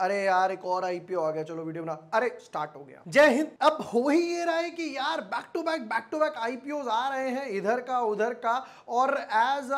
अरे यार एक और आईपीओ आ गया चलो वीडियो बना अरे स्टार्ट हो गया जय हिंद अब हो ही ये रहा है कि यार back to back back to back IPO आ रहे हैं इधर का उधर का और as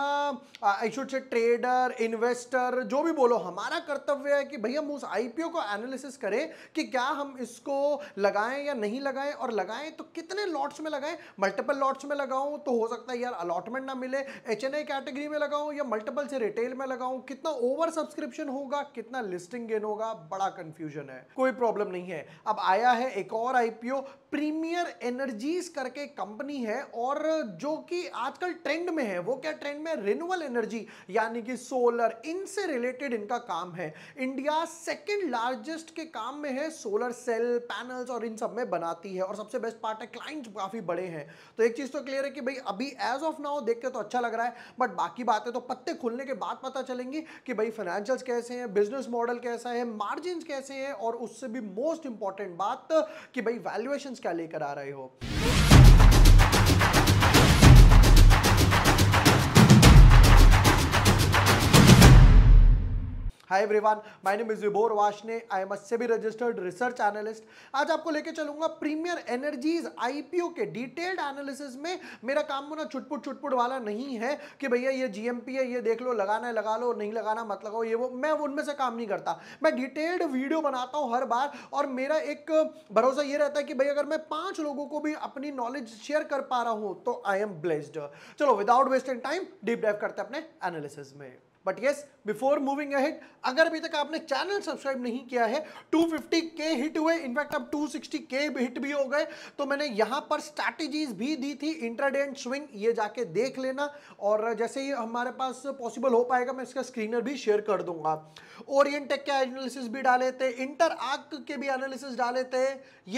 I should say trader investor जो भी बोलो हमारा कर्तव्य है कि भैया हम उस आईपीओ को एनालिसिस करें कि क्या हम इसको लगाएं या नहीं लगाएं और लगाएं तो कितने लॉट्स में लगाएं मल्टीपल लॉट्स में लगाऊं तो हो सकता है यार अलॉटमेंट ना मिले एच कैटेगरी में लगाऊं या मल्टीपल से रिटेल में लगाऊं कितना ओवर सब्सक्रिप्शन होगा कितना लिस्टिंग गेन होगा बड़ा बड़ा कंफ्यूजन है कोई प्रॉब्लम नहीं है अब आया है एक और आईपीओ प्रीमियर एनर्जीज करके कंपनी है और जो कि आजकल ट्रेंड में है वो क्या ट्रेंड में रिन्यूअल एनर्जी यानी कि सोलर इनसे रिलेटेड इनका काम है इंडिया सेकेंड लार्जेस्ट के काम में है सोलर सेल पैनल्स और इन सब में बनाती है और सबसे बेस्ट पार्ट है क्लाइंट्स काफ़ी बड़े हैं तो एक चीज़ तो क्लियर है कि भाई अभी एज ऑफ नाउ देख के तो अच्छा लग रहा है बट बाकी बातें तो पत्ते खुलने के बाद पता चलेंगी कि भाई फाइनेंशियल्स कैसे हैं बिजनेस मॉडल कैसा है मार्जिन कैसे है और उससे भी मोस्ट इंपॉर्टेंट बात कि भाई वैल्यूएशन क्या लेकर आ रहे हो hi everyone my name is Vibhor Varshney I am से भी रजिस्टर्ड रिसर्च एनालिस्ट आज आपको लेके चलूंगा प्रीमियर एनर्जीज आईपीओ के डिटेल्ड एनालिसिस में मेरा काम बोना छुटपुट छुटपुट वाला नहीं है कि भैया ये जीएमपी है ये देख लो लगाना है लगा लो नहीं लगाना मत लगाओ ये वो मैं उनमें से काम नहीं करता मैं डिटेल्ड वीडियो बनाता हूँ हर बार और मेरा एक भरोसा ये रहता है कि भाई अगर मैं पांच लोगों को भी अपनी नॉलेज शेयर कर पा रहा हूँ तो आई एम ब्लेस्ड चलो without wasting time deep dive करते हैं अपने एनालिसिस में but yes before moving ahead अगर अभी तक आपने चैनल सब्सक्राइब नहीं किया है 250 के हिट हुए इनफैक्ट अब 260 के भी हिट भी हो गए तो मैंने यहां पर स्ट्रैटेजीज भी दी थी इंटरडेंट स्विंग ये जाके देख लेना और जैसे ही हमारे पास पॉसिबल हो पाएगा मैं इसका स्क्रीनर भी शेयर कर दूंगा ओरियंटेक के एनालिसिस भी डाले थे इंटर आर्क के भी एनालिसिस डाले थे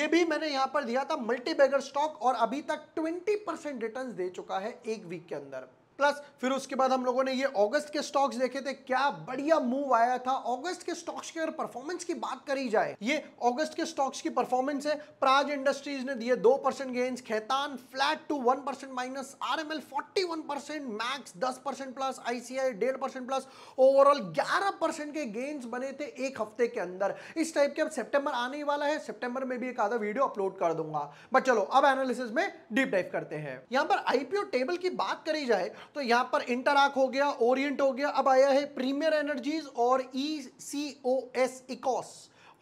ये भी मैंने यहाँ पर दिया था मल्टीबैगर स्टॉक और अभी तक ट्वेंटी परसेंट रिटर्न दे चुका है एक वीक के अंदर प्लस फिर उसके बाद हम लोगों ने ये अगस्त के स्टॉक्स देखे थे क्या बढ़िया मूव आया था अगस्त के स्टॉक्स की अगर परफॉर्मेंस की बात करी जाए ये अगस्त के स्टॉक्स की परफॉर्मेंस है प्राज इंडस्ट्रीज ने दिए दो percent gains Khetan flat to one percent minus R M L forty one percent max दस परसेंट प्लस आईसीआई डेढ़ परसेंट प्लस ओवरऑल ग्यारह परसेंट के गेन्स बने थे एक हफ्ते के अंदर इस टाइप के अब सितंबर आने ही वाला है सितंबर में भी एक आधा वीडियो अपलोड कर दूंगा बट चलो अब एनालिसिस में डीप डाइव करते हैं यहां पर आईपीओ टेबल की बात करी जाए तो यहां पर इंटरआक हो गया ओरिएंट हो गया अब आया है प्रीमियर एनर्जीज और E C O S Ecos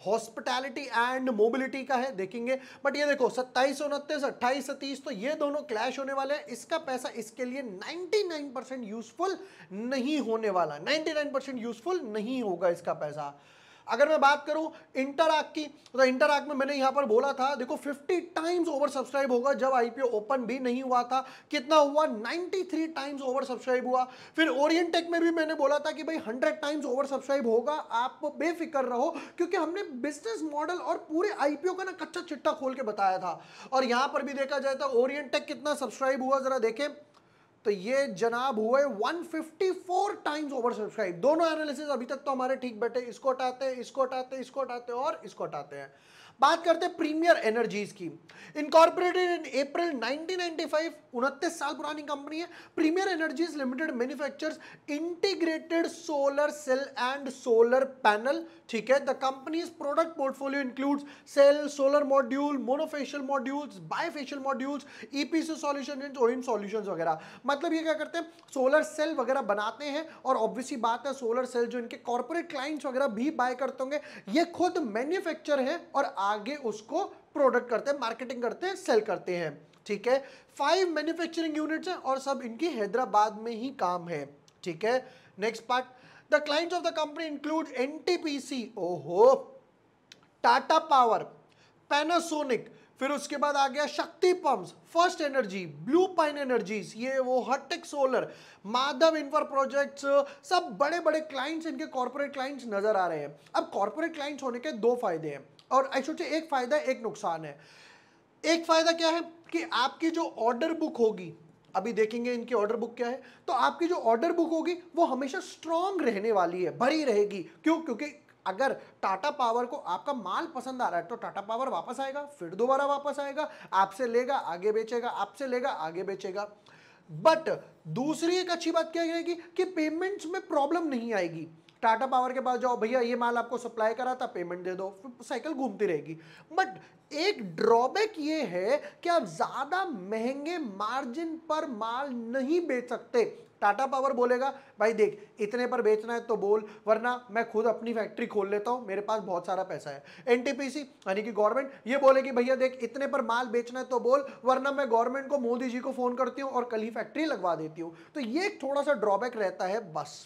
hospitality and mobility का है देखेंगे बट ये देखो सत्ताईस उनतीस अट्ठाईस सतीस तो ये दोनों क्लैश होने वाले हैं इसका पैसा इसके लिए 99% यूजफुल नहीं होने वाला 99% यूजफुल नहीं होगा इसका पैसा अगर मैं बात करूं इंटरआक की तो इंटरआक में मैंने यहां पर बोला था देखो 50 टाइम्स ओवर सब्सक्राइब होगा जब आईपीओ ओपन भी नहीं हुआ था कितना हुआ 93 टाइम्स ओवर सब्सक्राइब हुआ फिर ओरियंटेक में भी मैंने बोला था कि भाई 100 टाइम्स ओवर सब्सक्राइब होगा आप बेफिक्र रहो क्योंकि हमने बिजनेस मॉडल और पूरे आईपीओ का ना कच्चा चिट्टा खोल के बताया था और यहां पर भी देखा जाए तो ओरियंटेक कितना सब्सक्राइब हुआ जरा देखें तो ये जनाब हुए 154 टाइम्स ओवर सब्सक्राइब दोनों एनालिसिस अभी तक तो हमारे ठीक बैठे इसको हटाते हैं इसको हटाते हैं इसको हटाते हैं और इसको हटाते हैं बात करते हैं प्रीमियर एनर्जीज की इनकॉर्पोरेटेड इन अप्रैल 1995 उनतीस साल पुरानी कंपनी है premier energies limited manufactures integrated solar cell and solar panel ठीक है the company's product portfolio includes cell solar module monofacial modules bifacial modules EPC solution and ओइन सॉल्यूशंस वगैरह मतलब ये क्या करते हैं सोलर सेल वगैरह बनाते हैं और ऑब्वियसली बात है सोलर सेल जो इनके कॉर्पोरेट क्लाइंट्स वगैरह भी बाय करते होंगे ये खुद मैन्युफैक्चर है और आ आगे उसको प्रोडक्ट करते हैं मार्केटिंग करते हैं सेल करते हैं ठीक है फाइव मैन्युफैक्चरिंग यूनिट्स हैं और सब इनकी हैदराबाद में ही काम है ठीक है next part the clients of the company include NTPC ओहो टाटा पावर पैनासोनिक फिर उसके बाद आ गया Shakti pumps first energy blue pine energies ये वो हटेक सोलर माधव इन्फर प्रोजेक्ट्स सब बड़े बड़े क्लाइंट्स इनके कॉर्पोरेट क्लाइंट्स नजर आ रहे हैं अब कॉर्पोरेट क्लाइंट्स होने के दो फायदे हैं और आई एक फ़ायदा एक नुकसान है एक फ़ायदा क्या है कि आपकी जो ऑर्डर बुक होगी अभी देखेंगे इनकी ऑर्डर बुक क्या है तो आपकी जो ऑर्डर बुक होगी वो हमेशा स्ट्रांग रहने वाली है भरी रहेगी क्यों क्योंकि अगर टाटा पावर को आपका माल पसंद आ रहा है तो टाटा पावर वापस आएगा फिर दोबारा वापस आएगा आपसे लेगा आगे बेचेगा आपसे लेगा आगे बेचेगा बट दूसरी एक अच्छी बात क्या रहेगी कि पेमेंट्स में प्रॉब्लम नहीं आएगी टाटा पावर के पास जाओ भैया ये माल आपको सप्लाई करा था पेमेंट दे दो साइकिल घूमती रहेगी बट एक ड्रॉबैक ये है कि आप ज़्यादा महंगे मार्जिन पर माल नहीं बेच सकते टाटा पावर बोलेगा भाई देख इतने पर बेचना है तो बोल वरना मैं खुद अपनी फैक्ट्री खोल लेता हूँ मेरे पास बहुत सारा पैसा है एनटीपीसी यानी कि गवर्नमेंट ये बोलेगी भैया देख इतने पर माल बेचना है तो बोल वरना मैं गवर्नमेंट को मोदी जी को फ़ोन करती हूँ और कल ही फैक्ट्री लगवा देती हूँ तो ये एक थोड़ा सा ड्रॉबैक रहता है बस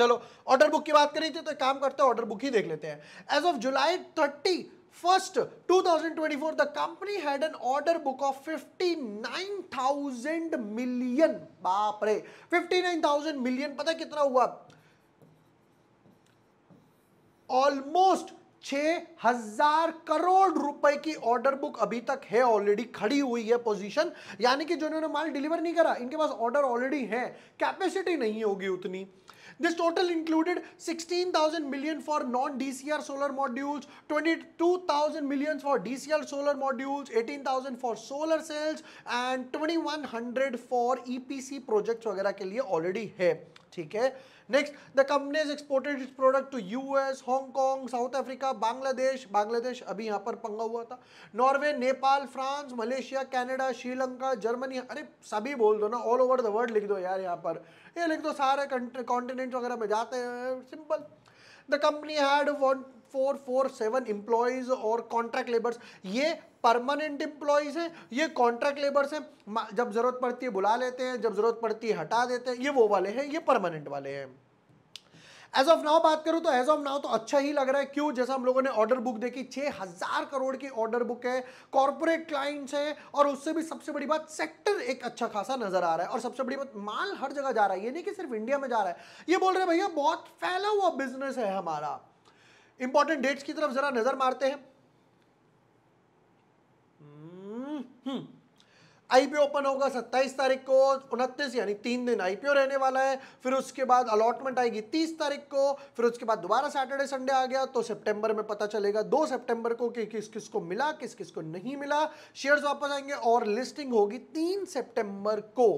चलो ऑर्डर बुक की बात करी थी तो काम करते हैं ऑर्डर बुक ही देख लेते हैं as of July thirty First, 2024, the company had an order book of 59,000 million बाप रे 59,000 मिलियन पता कितना हुआ ऑलमोस्ट छ हजार करोड़ रुपए की ऑर्डर बुक अभी तक है ऑलरेडी खड़ी हुई है पोजीशन यानी कि जो इन्होंने माल डिलीवर नहीं करा इनके पास ऑर्डर ऑलरेडी है कैपेसिटी नहीं होगी उतनी This total included 16,000 million for non-DCR solar modules, 22,000 million for DCR solar modules, 18,000 for solar cells and 2100 for EPC projects वगैरह के लिए ऑलरेडी है ठीक है next the company is exported its product to US Hong Kong South Africa Bangladesh Bangladesh अभी यहाँ पर पंगा हुआ था Norway Nepal France Malaysia Canada Sri Lanka Germany अरे सभी बोल दो ना ऑल ओवर द वर्ल्ड लिख दो यार यहाँ पर ये लिख दो तो सारे कॉन्टिनेंट वगैरह में जाते हैं simple the company had one four four seven employees और कॉन्ट्रैक्ट लेबर्स ये परमानेंट एम्प्लॉयज हैं ये कॉन्ट्रैक्ट लेबर्स हैं जब ज़रूरत पड़ती है बुला लेते हैं जब ज़रूरत पड़ती है हटा देते हैं ये वो वाले हैं ये परमानेंट वाले हैं एज ऑफ नाउ बात करूं तो एज ऑफ नाउ तो अच्छा ही लग रहा है क्यों जैसा हम लोगों ने ऑर्डर बुक देखी छह हजार करोड़ की ऑर्डर बुक है कॉर्पोरेट क्लाइंट्स है और उससे भी सबसे बड़ी बात सेक्टर एक अच्छा खासा नजर आ रहा है और सबसे बड़ी बात माल हर जगह जा रहा है ये नहीं कि सिर्फ इंडिया में जा रहा है ये बोल रहे भैया बहुत फैला हुआ बिजनेस है हमारा इंपॉर्टेंट डेट्स की तरफ जरा नजर मारते हैं आईपीओ ओपन होगा 27 तारीख को उनतीस यानी तीन दिन आईपीओ रहने वाला है फिर उसके बाद अलॉटमेंट आएगी 30 तारीख को फिर उसके बाद दोबारा सैटरडे संडे आ गया तो सितंबर में पता चलेगा 2 सितंबर को कि किस किस को मिला किस किस को नहीं मिला शेयर्स वापस आएंगे और लिस्टिंग होगी तीन सेप्टेम्बर को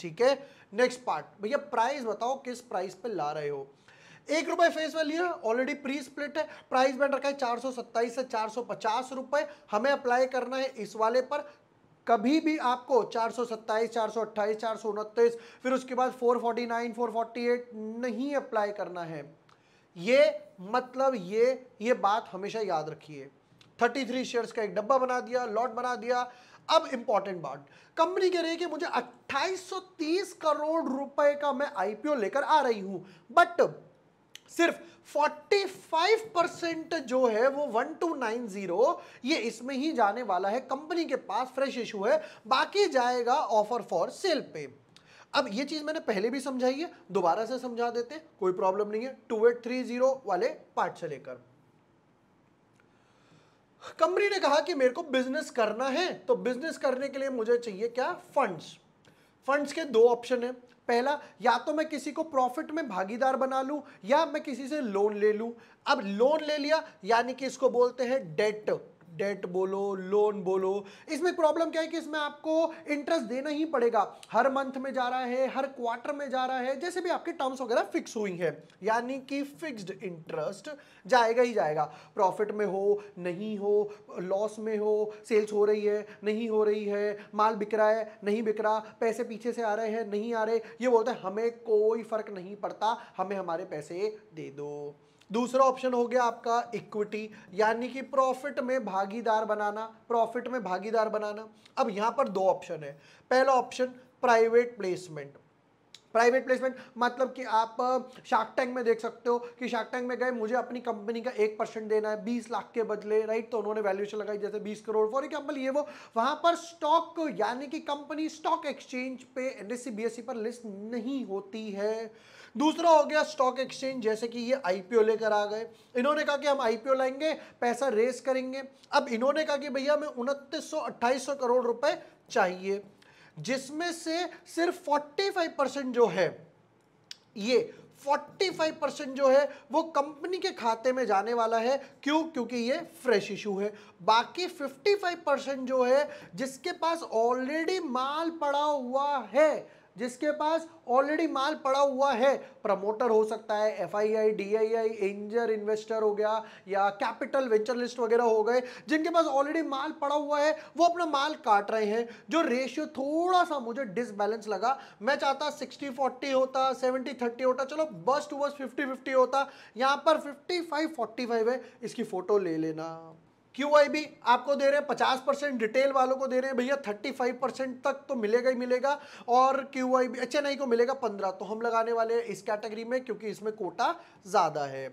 ठीक है नेक्स्ट पार्ट भैया प्राइस बताओ किस प्राइस पर ला रहे हो एक रुपए फेस वैल्यू है ऑलरेडी प्री स्प्लिट है प्राइस बैंड रखा है चार सौ से चार सौ पचास रुपए हमें अप्लाई करना है इस वाले पर कभी भी आपको चार सौ सत्ताईस चार सौ अट्ठाईस चार सौ उनतीस फिर उसके बाद four forty nine four forty eight नहीं अप्लाई करना है ये मतलब ये ये बात हमेशा याद रखिए थर्टी थ्री शेयर्स का एक डब्बा बना दिया लॉट बना दिया अब इंपॉर्टेंट बात कंपनी कह रही है कि मुझे 2830 करोड़ रुपए का मैं आईपीओ लेकर आ रही हूं बट सिर्फ 45 परसेंट जो है वो 1290 ये इसमें ही जाने वाला है कंपनी के पास फ्रेश इशू है बाकी जाएगा ऑफर फॉर सेल पे अब ये चीज़ मैंने पहले भी समझाई है दोबारा से समझा देते हैं कोई प्रॉब्लम नहीं है टू एट थ्री जीरो वाले पार्ट से लेकर कंपनी ने कहा कि मेरे को बिजनेस करना है तो बिजनेस करने के लिए मुझे चाहिए क्या फंड्स फंड्स के दो ऑप्शन है पहला या तो मैं किसी को प्रॉफिट में भागीदार बना लूं या मैं किसी से लोन ले लूं अब लोन ले लिया यानी कि इसको बोलते हैं डेट डेट बोलो लोन बोलो इसमें प्रॉब्लम क्या है कि इसमें आपको इंटरेस्ट देना ही पड़ेगा हर मंथ में जा रहा है हर क्वार्टर में जा रहा है जैसे भी आपके टर्म्स वगैरह फिक्स हुई हैं यानी कि फिक्स्ड इंटरेस्ट जाएगा ही जाएगा प्रॉफिट में हो नहीं हो लॉस में हो सेल्स हो रही है नहीं हो रही है माल बिक रहा है नहीं बिक रहा पैसे पीछे से आ रहे हैं नहीं आ रहे ये बोलते हैं हमें कोई फर्क नहीं पड़ता हमें हमारे पैसे दे दो दूसरा ऑप्शन हो गया आपका इक्विटी यानी कि प्रॉफिट में भागीदार बनाना प्रॉफिट में भागीदार बनाना अब यहाँ पर दो ऑप्शन है पहला option private placement private placement मतलब कि आप शार्क टैंक में देख सकते हो कि शार्क टैंक में गए मुझे अपनी कंपनी का एक परसेंट देना है बीस लाख के बदले राइट तो उन्होंने वैल्यूएशन लगाई जैसे बीस करोड़ फॉर एग्जाम्पल ये वो वहां पर स्टॉक यानी कि कंपनी स्टॉक एक्सचेंज पे एनएससी बीएससी e e पर लिस्ट नहीं होती है दूसरा हो गया स्टॉक एक्सचेंज जैसे कि ये आईपीओ लेकर आ गए इन्होंने कहा कि हम आईपीओ लाएंगे पैसा रेस करेंगे अब इन्होंने कहा कि भैया हमें उनतीस सौ करोड़ रुपए चाहिए जिसमें से सिर्फ 45 परसेंट जो है ये 45 परसेंट जो है वो कंपनी के खाते में जाने वाला है क्यों क्योंकि ये फ्रेश इशू है बाकी 55 परसेंट जो है जिसके पास ऑलरेडी माल पड़ा हुआ है जिसके पास ऑलरेडी माल पड़ा हुआ है प्रमोटर हो सकता है F I I D I I angel investor हो गया या कैपिटल वेंचर लिस्ट वगैरह हो गए जिनके पास ऑलरेडी माल पड़ा हुआ है वो अपना माल काट रहे हैं जो रेशियो थोड़ा सा मुझे डिसबैलेंस लगा मैं चाहता सिक्सटी फोर्टी होता सेवेंटी थर्टी होता चलो बस टू बस फिफ्टी फिफ्टी होता यहाँ पर फिफ्टी फाइव फोर्टी फाइव है इसकी फ़ोटो ले लेना क्यू आपको दे रहे हैं पचास परसेंट रिटेल वालों को दे रहे हैं भैया थर्टी फाइव परसेंट तक तो मिलेगा ही मिलेगा और Q I B H N I को मिलेगा पंद्रह तो हम लगाने वाले हैं इस कैटेगरी में क्योंकि इसमें कोटा ज़्यादा है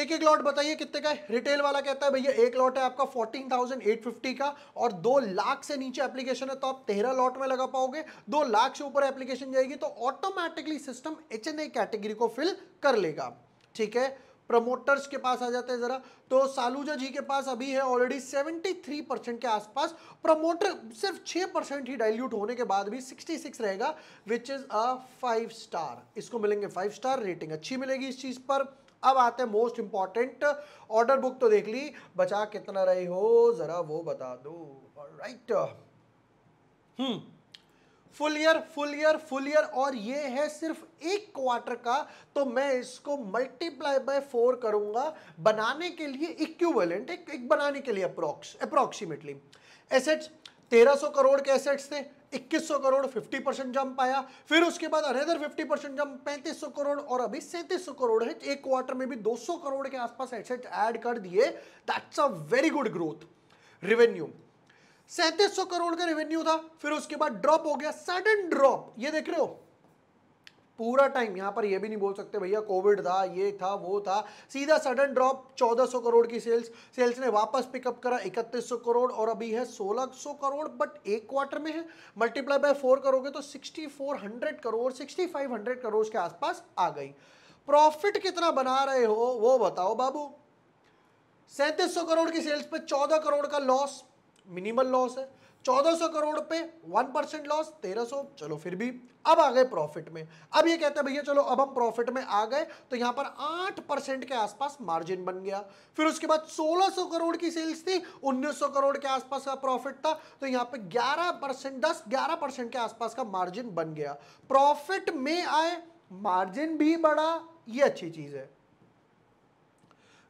एक एक लॉट बताइए कितने का है रिटेल वाला कहता है भैया एक लॉट है आपका 14,850 का और दो लाख से नीचे एप्लीकेशन है तो आप तेरह लॉट में लगा पाओगे दो लाख से ऊपर एप्लीकेशन जाएगी तो automatically system H N category को फिल कर लेगा ठीक है प्रमोटर्स के पास आ जाते हैं जरा तो सालूजा जी के पास अभी है ऑलरेडी 73 परसेंट के आसपास प्रमोटर सिर्फ 6 परसेंट ही डाइल्यूट होने के बाद भी 66 रहेगा which is a five star इसको मिलेंगे फाइव स्टार रेटिंग अच्छी मिलेगी इस चीज़ पर अब आते हैं मोस्ट इंपॉर्टेंट ऑर्डर बुक तो देख ली बचा कितना रही हो जरा वो बता दो right right. Hmm full year full year full year और ये है सिर्फ एक क्वार्टर का तो मैं इसको मल्टीप्लाई बाय फोर करूंगा बनाने के लिए इक्विवेलेंट एक, एक बनाने के लिए अप्रोक्स अप्रोक्सीमेटली एसेट्स 1300 करोड़ के एसेट्स थे 2100 करोड़ 50 परसेंट जंप आया फिर उसके बाद अनदर 50 परसेंट जंप 3500 करोड़ और अभी 3700 करोड़ है एक क्वार्टर में भी 200 करोड़ के आसपास एसेट ऐड कर दिए that's a very good growth revenue सैंतीस सौ करोड़ का रेवेन्यू था फिर उसके बाद ड्रॉप हो गया सडन ड्रॉप ये देख रहे हो पूरा टाइम यहां पर ये भी नहीं बोल सकते भैया कोविड था ये था वो था सीधा सडन ड्रॉप 1400 करोड़ की सेल्स सेल्स ने वापस पिकअप करा 3100 करोड़ और अभी है 1600 करोड़ बट एक क्वार्टर में है मल्टीप्लाई बाय फोर करोगे तो 6400 करोड़ 6500 करोड़ के आसपास आ गई प्रॉफिट कितना बना रहे हो वो बताओ बाबू सैंतीस करोड़ की सेल्स पर चौदह करोड़ का लॉस मिनिमल लॉस है 1400 करोड़ पे 1 परसेंट लॉस 1300 चलो फिर भी अब आ गए प्रॉफिट में अब ये कहते हैं भैया चलो अब हम प्रॉफिट में आ गए तो यहां पर 8 परसेंट के आसपास मार्जिन बन गया फिर उसके बाद 1600 करोड़ की सेल्स थी 1900 करोड़ के आसपास का प्रॉफिट था तो यहां पे 11 परसेंट दस ग्यारह परसेंट के आसपास का मार्जिन बन गया प्रॉफिट में आए मार्जिन भी बढ़ा ये अच्छी चीज़ है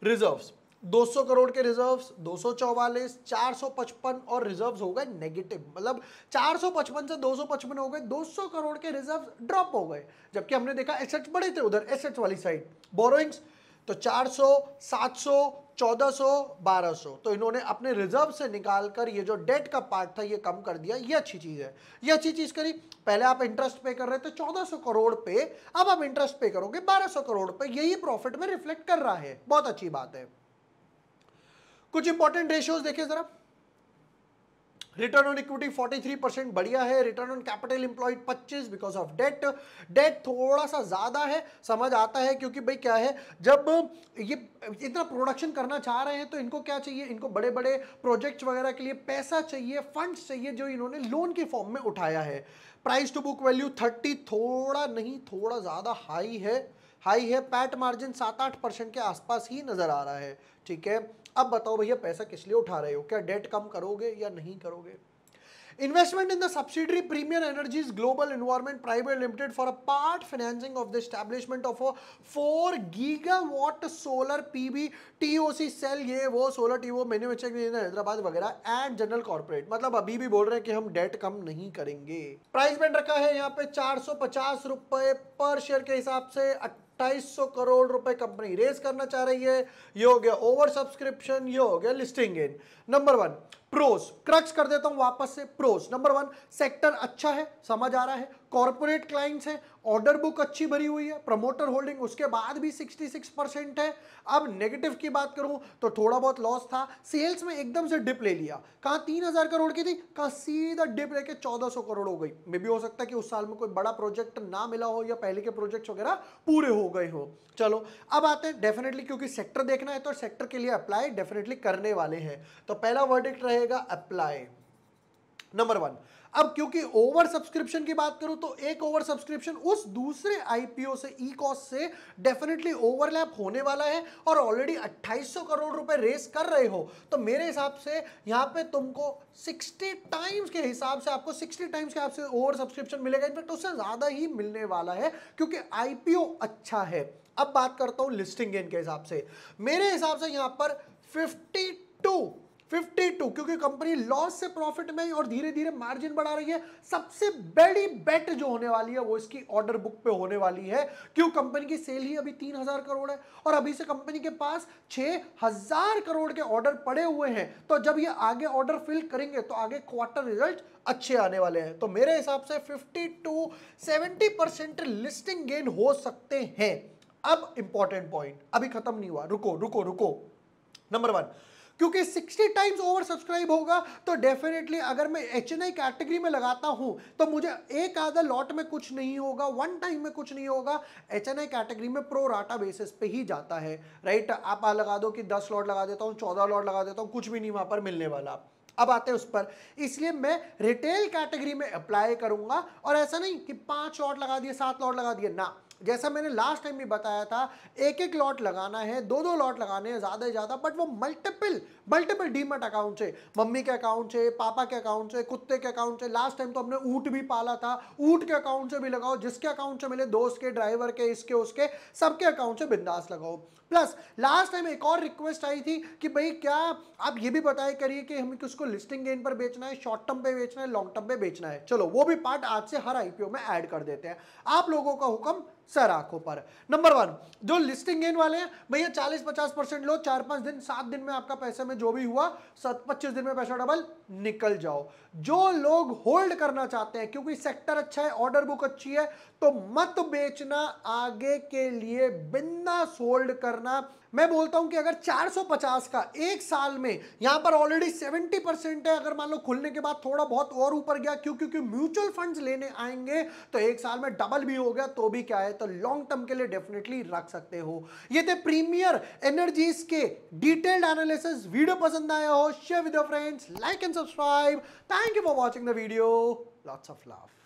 रिजर्व 200 करोड़ के रिजर्व्स दो सौ और रिजर्व्स हो गए नेगेटिव मतलब 455 से 255 हो गए 200 करोड़ के रिजर्व्स ड्रॉप हो गए जबकि हमने देखा एसेट्स बढ़े थे उधर एसेट्स वाली साइड बोरोइंग्स तो 400, 700, 1400, 1200 तो इन्होंने अपने रिजर्व से निकाल कर ये जो डेट का पार्ट था ये कम कर दिया ये अच्छी चीज़ है ये अच्छी चीज़ करी पहले आप इंटरेस्ट पे कर रहे थे 1400 करोड़ पे अब आप इंटरेस्ट पे करोगे 1200 करोड़ पे यही प्रॉफिट में रिफ्लेक्ट कर रहा है बहुत अच्छी बात है कुछ इंपॉर्टेंट रेशियोज देखिए जरा रिटर्न ऑन इक्विटी 43 परसेंट बढ़िया है return on capital employed 25 because of debt debt थोड़ा सा ज़्यादा है समझ आता है क्योंकि भाई क्या है जब ये इतना प्रोडक्शन करना चाह रहे हैं तो इनको क्या चाहिए इनको बड़े बड़े प्रोजेक्ट्स वगैरह के लिए पैसा चाहिए फंड्स चाहिए जो इन्होंने लोन के फॉर्म में उठाया है price to book value thirty थोड़ा नहीं थोड़ा ज़्यादा हाई है हाई है पैट मार्जिन सात आठ परसेंट के आसपास ही नज़र आ रहा है ठीक है अब बताओ भैया पैसा किस लिए उठा रहे हो क्या डेट कम करोगे या नहीं करोगे investment in the subsidiary premier energies global environment private limited for a part financing of the establishment of a four giga solar PB TOC cell ये वो सोलर टी वो हैदराबाद वगैरह एंड जनरल कॉर्पोरेट मतलब अभी भी बोल रहे हैं कि हम डेट कम नहीं करेंगे प्राइस बैंड रखा है यहाँ पे चार सौ पचास रुपए पर शेयर के हिसाब से 2800 करोड़ रुपए कंपनी रेज करना चाह रही है ये हो गया ओवर सब्सक्रिप्शन ये हो गया listing gain number one pros cons कर देता हूं वापस से प्रोस नंबर वन सेक्टर अच्छा है समझ आ रहा है कॉरपोरेट क्लाइंट्स है ऑर्डर बुक अच्छी भरी हुई है प्रमोटर होल्डिंग उसके बाद भी 66 परसेंट है अब नेगेटिव की बात करूं तो थोड़ा बहुत लॉस था सेल्स में एकदम से डिप ले लिया कहा तीन हजार करोड़ की थी कहा सीधा डिप लेके चौदह करोड़ हो गई मे भी हो सकता है कि उस साल में कोई बड़ा प्रोजेक्ट ना मिला हो या पहले के प्रोजेक्ट वगैरह पूरे हो गए हो चलो अब आते हैं डेफिनेटली क्योंकि सेक्टर देखना है तो सेक्टर के लिए अप्लाई डेफिनेटली करने वाले हैं तो पहला वर्डिक्ट रहे रहेगा अप्लाई नंबर वन अब क्योंकि ओवर सब्सक्रिप्शन की बात करूं तो एक ओवर सब्सक्रिप्शन उस दूसरे आईपीओ से ई कॉस्ट से डेफिनेटली ओवरलैप होने वाला है और ऑलरेडी 2800 करोड़ रुपए रेस कर रहे हो तो मेरे हिसाब से यहां पे तुमको 60 टाइम्स के हिसाब से आपको 60 टाइम्स के हिसाब से ओवर सब्सक्रिप्शन मिलेगा इनफैक्ट उससे ज़्यादा ही मिलने वाला है क्योंकि आईपीओ अच्छा है अब बात करता हूं लिस्टिंग गेन के हिसाब से मेरे हिसाब से यहां पर फिफ्टी 52 क्योंकि कंपनी लॉस से प्रॉफिट में और धीरे धीरे मार्जिन बढ़ा रही है सबसे बड़ी बेट जो होने वाली है वो इसकी ऑर्डर बुक पे होने वाली है क्यों कंपनी की सेल ही अभी 3000 करोड़ है और अभी से कंपनी के पास 6000 करोड़ के ऑर्डर पड़े हुए हैं तो जब ये आगे ऑर्डर फिल करेंगे तो आगे क्वार्टर रिजल्ट अच्छे आने वाले हैं तो मेरे हिसाब से fifty two percent listing gain हो सकते हैं अब इंपॉर्टेंट पॉइंट अभी खत्म नहीं हुआ रुको रुको रुको नंबर वन क्योंकि 60 टाइम्स ओवर सब्सक्राइब होगा तो डेफिनेटली अगर मैं एच एन कैटेगरी में लगाता हूं तो मुझे एक आधा लॉट में कुछ नहीं होगा वन टाइम में कुछ नहीं होगा एच एन आई कैटेगरी में प्रो राटा बेसिस पे ही जाता है राइट आप लगा दो कि दस लॉट लगा देता हूँ चौदह लॉट लगा देता हूँ कुछ भी नहीं वहां पर मिलने वाला अब आते हैं उस पर इसलिए मैं रिटेल कैटेगरी में अप्लाई करूंगा और ऐसा नहीं कि पांच लॉट लगा दिए सात लॉट लगा दिए ना जैसा मैंने लास्ट टाइम भी बताया था एक एक लॉट लगाना है दो दो लॉट लगाने हैं ज़्यादा से ज़्यादा बट वो मल्टीपल मल्टीपल डीमट अकाउंट से मम्मी के अकाउंट से पापा के अकाउंट से कुत्ते के अकाउंट से लास्ट टाइम तो हमने ऊँट भी पाला था ऊँट के अकाउंट से भी लगाओ जिसके अकाउंट से मिले दोस्त के ड्राइवर के इसके उसके सबके अकाउंट से बिंदास लगाओ प्लस लास्ट टाइम एक और रिक्वेस्ट आई थी कि भाई क्या आप ये भी बताया करिए कि हमें किसको लिस्टिंग गेन पर बेचना है शॉर्ट टर्म पे बेचना है लॉन्ग टर्म पे बेचना है चलो वो भी पार्ट आज से हर आईपीओ में ऐड कर देते हैं आप लोगों का हुक्म सर आंखों पर नंबर वन जो लिस्टिंग गेन वाले हैं भैया चालीस पचास परसेंट लो चार पांच दिन सात दिन में आपका पैसे में जो भी हुआ सत पच्चीस दिन में पैसा डबल निकल जाओ जो लोग होल्ड करना चाहते हैं क्योंकि सेक्टर अच्छा है ऑर्डर बुक अच्छी है तो मत बेचना आगे के लिए बिना होल्ड कर करना मैं बोलता हूं कि अगर 450 का एक साल में यहां पर ऑलरेडी 70 परसेंट है अगर मान लो खुलने के बाद थोड़ा बहुत और ऊपर गया क्यों क्योंकि म्यूचुअल फंड्स लेने आएंगे तो एक साल में डबल भी हो गया तो भी क्या है तो लॉन्ग टर्म के लिए डेफिनेटली रख सकते हो ये थे प्रीमियर एनर्जीज के डिटेल्ड एनालिसिस वीडियो पसंद आया हो share with like and subscribe thank you for watching the video lots of love